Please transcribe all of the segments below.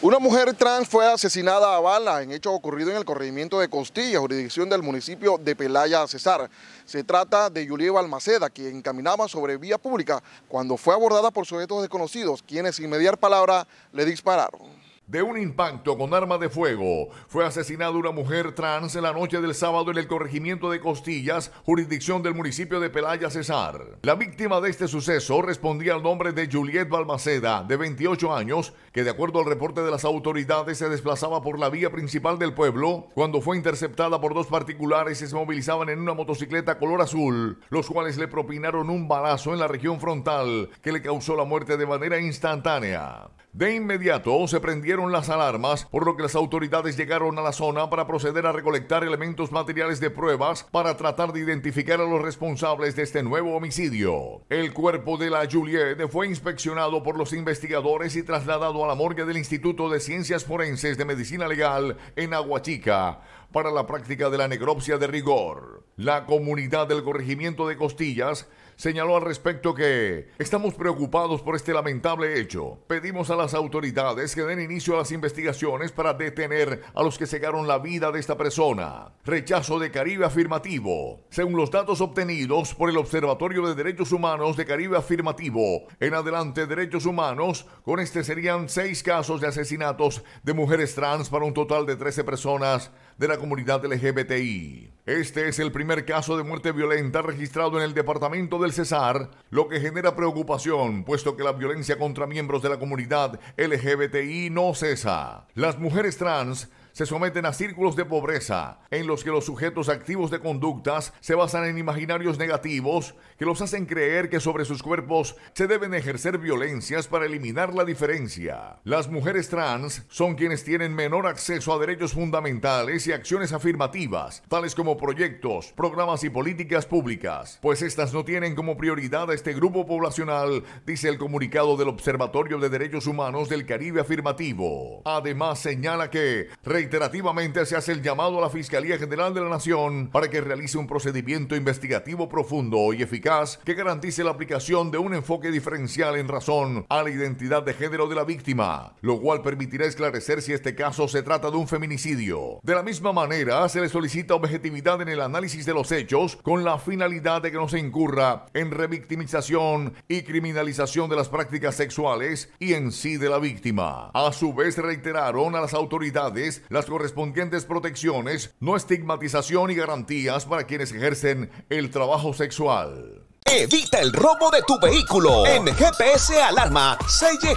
Una mujer trans fue asesinada a bala en hecho ocurrido en el corregimiento de Costilla, jurisdicción del municipio de Pelaya Cesar. Se trata de Yulie Balmaceda, quien caminaba sobre vía pública cuando fue abordada por sujetos desconocidos, quienes sin mediar palabra le dispararon de un impacto con arma de fuego. Fue asesinada una mujer trans en la noche del sábado en el corregimiento de Costillas, jurisdicción del municipio de Pelaya Cesar. La víctima de este suceso respondía al nombre de Juliet Balmaceda, de 28 años, que de acuerdo al reporte de las autoridades se desplazaba por la vía principal del pueblo cuando fue interceptada por dos particulares que se movilizaban en una motocicleta color azul, los cuales le propinaron un balazo en la región frontal que le causó la muerte de manera instantánea. De inmediato se prendieron las alarmas, por lo que las autoridades llegaron a la zona para proceder a recolectar elementos materiales de pruebas para tratar de identificar a los responsables de este nuevo homicidio. El cuerpo de la Juliette fue inspeccionado por los investigadores y trasladado a la morgue del Instituto de Ciencias Forenses de Medicina Legal en Aguachica para la práctica de la necropsia de rigor. La comunidad del corregimiento de Costillas señaló al respecto que estamos preocupados por este lamentable hecho. Pedimos a las autoridades que den inicio a las investigaciones para detener a los que cegaron la vida de esta persona. Rechazo de Caribe Afirmativo. Según los datos obtenidos por el Observatorio de Derechos Humanos de Caribe Afirmativo, en adelante derechos humanos, con este serían seis casos de asesinatos de mujeres trans para un total de 13 personas de la comunidad LGBTI. Este es el primer caso de muerte violenta registrado en el departamento del Cesar, lo que genera preocupación, puesto que la violencia contra miembros de la comunidad LGBTI no cesa. Las mujeres trans se someten a círculos de pobreza, en los que los sujetos activos de conductas se basan en imaginarios negativos que los hacen creer que sobre sus cuerpos se deben ejercer violencias para eliminar la diferencia. Las mujeres trans son quienes tienen menor acceso a derechos fundamentales y acciones afirmativas, tales como proyectos, programas y políticas públicas, pues estas no tienen como prioridad a este grupo poblacional, dice el comunicado del Observatorio de Derechos Humanos del Caribe Afirmativo. Además, señala que Reiterativamente se hace el llamado a la Fiscalía General de la Nación para que realice un procedimiento investigativo profundo y eficaz que garantice la aplicación de un enfoque diferencial en razón a la identidad de género de la víctima, lo cual permitirá esclarecer si este caso se trata de un feminicidio. De la misma manera, se le solicita objetividad en el análisis de los hechos con la finalidad de que no se incurra en revictimización y criminalización de las prácticas sexuales y en sí de la víctima. A su vez, reiteraron a las autoridades la las correspondientes protecciones, no estigmatización y garantías para quienes ejercen el trabajo sexual. Evita el robo de tu vehículo. En GPS Alarma CJ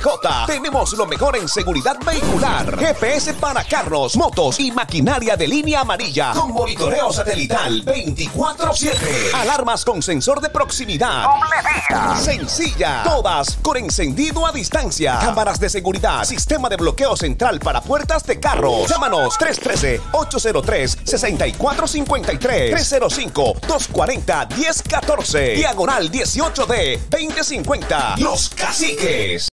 tenemos lo mejor en seguridad vehicular. GPS para carros, motos y maquinaria de línea amarilla. Con monitoreo satelital 24-7. Alarmas con sensor de proximidad. Sencilla. Todas con encendido a distancia. Cámaras de seguridad. Sistema de bloqueo central para puertas de carros. Llámanos 313-803-6453. 305-240-1014. Diagonal 18 de 2050. Los Caciques.